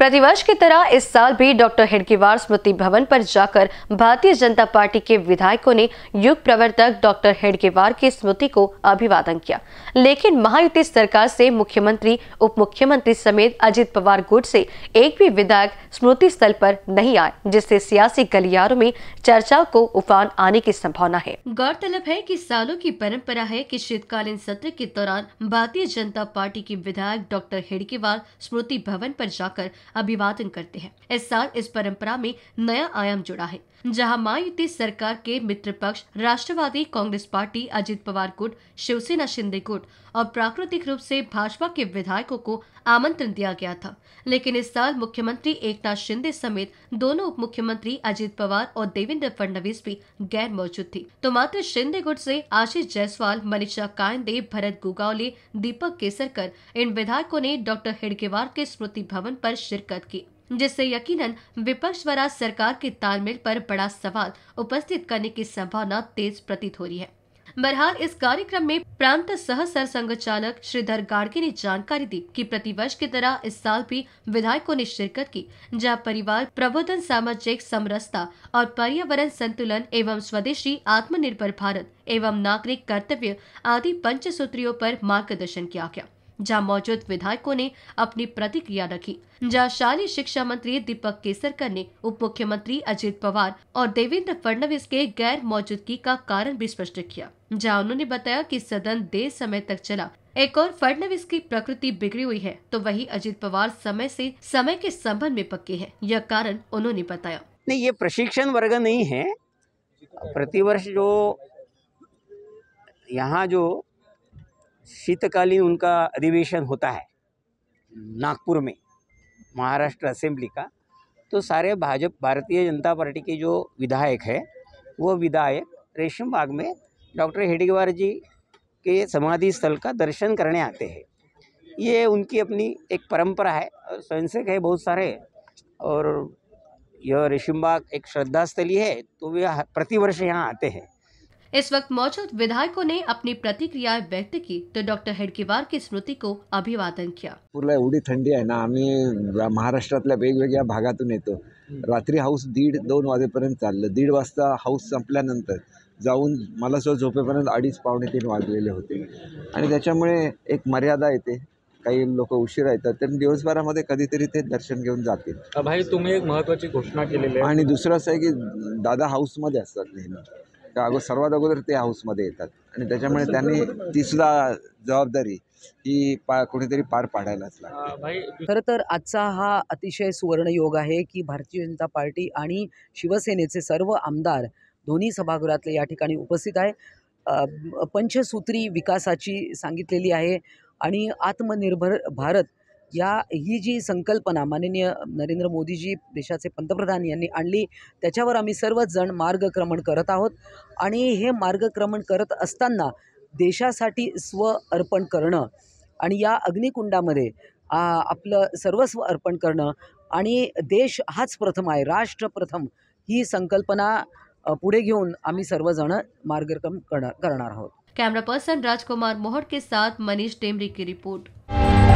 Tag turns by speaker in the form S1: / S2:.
S1: प्रतिवर्ष की तरह इस साल भी डॉक्टर हेडगेवार स्मृति भवन पर जाकर भारतीय जनता पार्टी के विधायकों ने युग प्रवर्तक डॉक्टर हेडगेवार की स्मृति को अभिवादन किया लेकिन महायुति सरकार से मुख्यमंत्री उप मुख्यमंत्री समेत अजित पवार गुट से एक भी विधायक स्मृति स्थल पर नहीं आए जिससे सियासी गलियारों में चर्चा को उफान आने की संभावना है गौरतलब है की सालों की परम्परा है की शीतकालीन सत्र के दौरान भारतीय जनता पार्टी के विधायक डॉक्टर हेडगेवार स्मृति भवन आरोप जाकर अभिवादन करते हैं इस साल इस परंपरा में नया आयाम जुड़ा है जहां महायुति सरकार के मित्र पक्ष राष्ट्रवादी कांग्रेस पार्टी अजित पवार गुट शिवसेना शिंदे गुट और प्राकृतिक रूप से भाजपा के विधायकों को आमंत्रण दिया गया था लेकिन इस साल मुख्यमंत्री एकनाथ शिंदे समेत दोनों उप मुख्यमंत्री अजित पवार और देवेंद्र फडणवीस भी गैर मौजूद थी तो मात्र शिंदे गुट से आशीष जायसवाल मनीषा कायदे भरत गोगावले दीपक केसरकर इन विधायकों ने डॉक्टर हेडगेवार के स्मृति भवन पर शिरकत की जिससे यकीनन विपक्ष द्वारा सरकार के तालमेल पर बड़ा सवाल उपस्थित करने की संभावना तेज प्रतीत हो रही है बहरहाल इस कार्यक्रम में प्रांत सह सर चालक श्रीधर गाड़गे ने जानकारी दी कि प्रतिवर्ष की तरह इस साल भी विधायकों ने शिरकत की जहां परिवार प्रबोधन सामाजिक समरसता और पर्यावरण संतुलन एवं स्वदेशी आत्मनिर्भर भारत एवं नागरिक कर्तव्य आदि पंच सूत्रियों पर मार्गदर्शन किया गया जहां मौजूद विधायकों ने अपनी प्रतिक्रिया रखी जहां शालेय शिक्षा मंत्री दीपक केसरकर ने उप मुख्यमंत्री अजीत पवार और देवेंद्र फडणवीस के गैर मौजूदगी का कारण भी स्पष्ट किया जहां उन्होंने बताया कि सदन देर समय तक चला एक और फडनवीस की प्रकृति बिगड़ी हुई है तो वही अजीत पवार समय से समय के संबंध में पक्के हैं यह कारण उन्होंने बताया
S2: नहीं ये प्रशिक्षण वर्ग नहीं है प्रतिवर्ष जो यहाँ जो शीतकालीन उनका अधिवेशन होता है नागपुर में महाराष्ट्र असेंबली का तो सारे भाजप भारतीय जनता पार्टी के जो विधायक है वो विधायक रेशम बाग में डॉक्टर हेडिगवार जी के समाधि स्थल का दर्शन करने आते हैं ये उनकी अपनी एक परंपरा है स्वयंसेवक है बहुत सारे और यह रेशम बाग एक श्रद्धास्थली है तो वे प्रतिवर्ष यहाँ आते
S3: हैं
S1: इस वक्त मौजूद विधायकों ने अपनी प्रतिक्रिया व्यक्त की तो डॉक्टर हेडगेवार की स्मृति को अभिवादन किया
S3: पूर्ण एवढी थंडी आहे ना आम्ही महाराष्ट्रातल्या वेगवेगळ्या भागातून येतो रात्री हाऊस दीड दोन वाजेपर्यंत चाललं दीड वाजता हाऊस संपल्यानंतर जाऊन मला सो झोपेपर्यंत अडीच पावणे तीन वाजलेले होते आणि त्याच्यामुळे एक मर्यादा येते काही लोक उशिरा येतात तर दिवसभरामध्ये कधीतरी ते दर्शन घेऊन जातील भाई तुम्ही एक महत्वाची घोषणा केलेली आणि दुसरं असं आहे की दादा हाऊसमध्ये असतात नेहमी त्या अगोदर सर्वात अगोदर ते हाऊसमध्ये येतात आणि त्याच्यामुळे त्यांनी सुद्धा जबाबदारी ही पा कुणीतरी पार पाडायलाच
S4: लागली खरं तर आजचा हा अतिशय सुवर्ण योग आहे की भारतीय जनता पार्टी आणि शिवसेनेचे सर्व आमदार दोन्ही सभागृहातले या ठिकाणी उपस्थित आहे पंचसूत्री विकासाची सांगितलेली आहे आणि आत्मनिर्भर भारत या ही जी संकल्पना माननीय नरेंद्र मोदीजी देशाचे पंतप्रधान यांनी आणली त्याच्यावर आम्ही सर्वच जण मार्गक्रमण करत आहोत आणि हे मार्गक्रमण करत असताना देशासाठी स्व अर्पण करणं आणि या अग्निकुंडामध्ये आपलं सर्वस्व अर्पण करणं आणि देश हाच प्रथम आहे राष्ट्र प्रथम ही संकल्पना पुढे घेऊन आम्ही सर्वजण मार्गक्रम करणार करणार आहोत
S1: कॅमेरा पर्सन राजकुमार मोहर के साथ मनीष टेमरी की रिपोर्ट